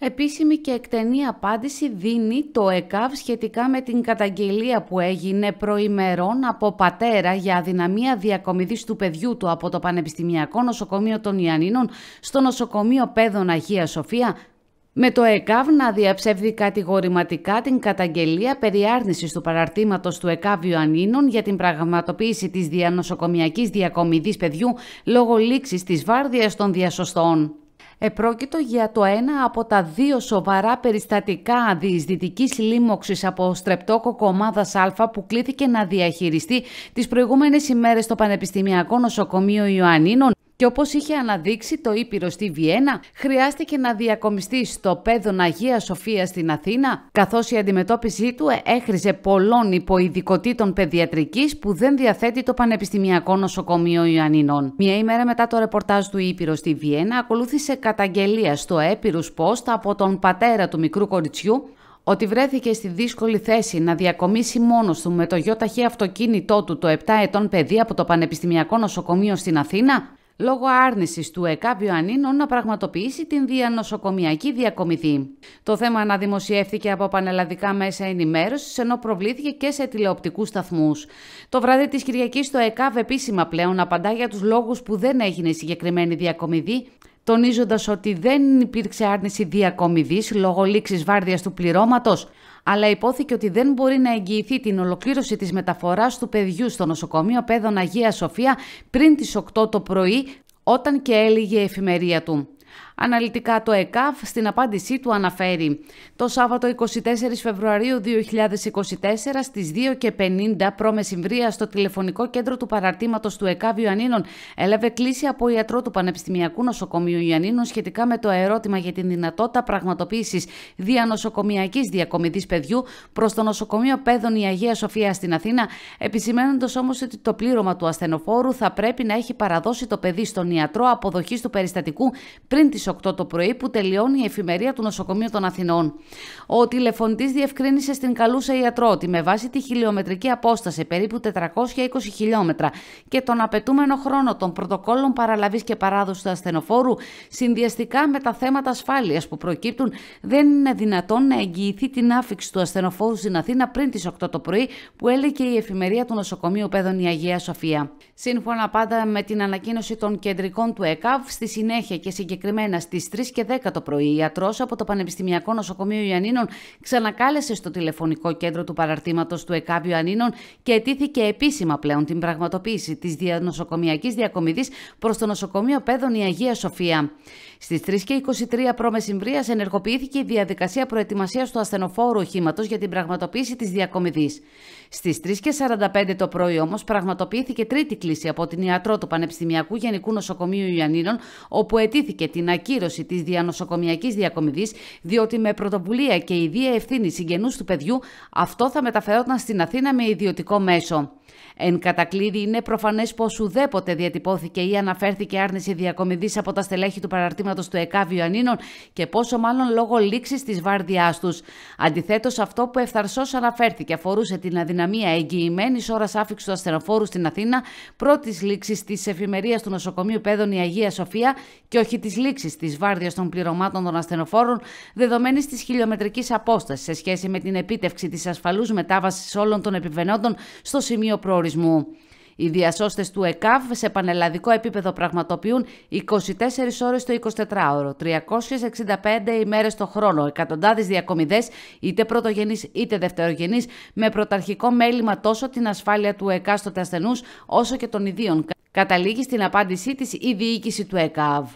Επίσημη και εκτενή απάντηση δίνει το ΕΚΑΒ σχετικά με την καταγγελία που έγινε προημερών από πατέρα για αδυναμία διακομιδής του παιδιού του από το Πανεπιστημιακό Νοσοκομείο των Ιαννίνων στο Νοσοκομείο Πέδων Αγίας Σοφία με το ΕΚΑΒ να διαψεύδει κατηγορηματικά την καταγγελία περί άρνησης του παραρτήματος του ΕΚΑΒ Ιωαννίνων για την πραγματοποίηση της διανοσοκομιακής διακομιδής παιδιού λόγω λήξης της βάρδιας των διασωστών. Επρόκειτο για το ένα από τα δύο σοβαρά περιστατικά διεισδυτικής λίμωξης από στρεπτόκοκο ομάδας Α που κλήθηκε να διαχειριστεί τις προηγούμενες ημέρες στο Πανεπιστημιακό Νοσοκομείο Ιωαννίνων και όπως είχε αναδείξει το Ήπειρο στη Βιέννα, χρειάστηκε να διακομιστεί στο πέδον Αγία Σοφία στην Αθήνα, καθώς η αντιμετώπιση του έχριζε πολλών υποειδικοτήτων παιδιατρικής που δεν διαθέτει το Πανεπιστημιακό Νοσοκομείο Ιωαννινών. Μια ημέρα μετά το ρεπορτάζ του Ήπειρο στη Βιέννα, ακολούθησε καταγγελία στο Έπειρους πόστ από τον πατέρα του μικρού κοριτσιού, ότι βρέθηκε στη δύσκολη θέση να διακομίσει μόνος του με το ταχύ αυτοκίνητό του το 7 ετών παιδί από το Πανεπιστημιακό Νοσοκομείο στην Αθήνα, λόγω άρνησης του ΕΚΑΒ Ιωαννίνων να πραγματοποιήσει την διανοσοκομιακή διακομιδή. Το θέμα αναδημοσιεύθηκε από πανελλαδικά μέσα ενημέρωσης, ενώ προβλήθηκε και σε τηλεοπτικούς σταθμούς. Το βράδυ της Κυριακής, το ΕΚΑΒ επίσημα πλέον απαντά για τους λόγους που δεν έγινε συγκεκριμένη διακομιδή, τονίζοντας ότι δεν υπήρξε άρνηση διακομιδής λόγω λήξης βάρδιας του πληρώματος, αλλά υπόθηκε ότι δεν μπορεί να εγγυηθεί την ολοκλήρωση της μεταφοράς του παιδιού στο νοσοκομείο Παιδων Αγία Σοφία πριν τις 8 το πρωί, όταν και έλυγε η εφημερία του. Αναλυτικά το ΕΚΑΒ στην απάντησή του αναφέρει «Το Σάββατο 24 Φεβρουαρίου 2024 στις 2.50 π.μ. στο τηλεφωνικό κέντρο του παραρτήματος του ΕΚΑΒ Ιωαννίνων έλαβε κλίση από ιατρό του Πανεπιστημιακού Νοσοκομείου Ιωαννίνων σχετικά με το ερώτημα για την δυνατότητα πραγματοποίησης διανοσοκομιακής διακομιδής παιδιού προς το νοσοκομείο Πέδων η Αγία Σοφία στην Αθήνα, επισημένοντας όμως ότι το πλήρωμα του ασθενοφόρου θα πρέπει να έχει παραδώσει το παιδί στον ιατρό αποδοχής του περιστατικού πριν τη 8 το πρωί που τελειώνει η εφημερία του Νοσοκομείου των Αθηνών. Ο τηλεφωνητής διευκρίνησε στην καλούσα ιατρό ότι με βάση τη χιλιομετρική απόσταση περίπου 420 χιλιόμετρα και τον απαιτούμενο χρόνο των πρωτοκόλων παραλαβής και παράδοσης του ασθενοφόρου, συνδυαστικά με τα θέματα ασφάλειας που προκύπτουν, δεν είναι δυνατόν να εγγυηθεί την άφηξη του ασθενοφόρου στην Αθήνα πριν τις 8 το πρωί, που έλεγε η εφημερία του Νοσοκομείου Πέδων η Αγία Σοφία. Σύμφωνα πάντα με την ανακοίνωση των κεντρικών του ΕΚΑΒ, στη συνέχεια και συγκεκριμένα Αθήνα στις 3 και 10 το πρωί, ιατρός από το Πανεπιστημιακό Νοσοκομείο Ιωαννίνων ξανακάλεσε στο τηλεφωνικό κέντρο του παραρτήματος του ΕΚΑΒ Ιωαννίνων και αιτήθηκε επίσημα πλέον την πραγματοποίηση της νοσοκομιακής διακομιδής προς το νοσοκομείο Πέδων η Αγία Σοφία. Στις 3 και 23 π.μ. ενεργοποιήθηκε η διαδικασία προετοιμασίας του ασθενοφόρου οχήματος για την πραγματοποίηση της διακομιδής. Στις 3.45 το πρωί όμως πραγματοποιήθηκε τρίτη κλίση από την ιατρό του Πανεπιστημιακού Γενικού Νοσοκομείου Ιωαννίνων, όπου ετήθηκε την ακύρωση της διανοσοκομιακής διακομιδής, διότι με πρωτοβουλία και ιδία ευθύνη συγγενούς του παιδιού αυτό θα μεταφερόταν στην Αθήνα με ιδιωτικό μέσο. Εν κατακλείδη, είναι προφανές πως ουδέποτε διατυπώθηκε ή αναφέρθηκε άρνηση διακομιδής από τα στελέχη του παραρτήματος του εκαβιο ανινων και πόσο μάλλον λόγω λήξης της βάρδιάς τους. Αντιθέτως, αυτό που ευθαρσώς αναφέρθηκε αφορούσε την αδυναμία εγγυημένης ώρας άφηξη του ασθενοφόρου στην Αθήνα, πρώτης λήξης της εφημερίας του νοσοκομείου Πέδων η Αγία Σοφία και όχι της λήξης της βάρδιας των πληρωμάτων των ασθενοφόρων, δεδομένης της χιλιομετρικής απόστασης σε σχέση με την επίτευξη της ασφαλούς μετάβασης όλων των επιβενόντων στο σημείο Προορισμού. Οι διασώστες του ΕΚΑΒ σε πανελλαδικό επίπεδο πραγματοποιούν 24 ώρες το 24ωρο, 365 ημέρες το χρόνο, εκατοντάδες διακομιδές, είτε πρωτογενείς είτε δευτερογενείς, με πρωταρχικό μέλημα τόσο την ασφάλεια του ΕΚΑΒ στο ασθενούς, όσο και των ιδίων. Καταλήγει στην απάντησή της η διοίκηση του ΕΚΑΒ.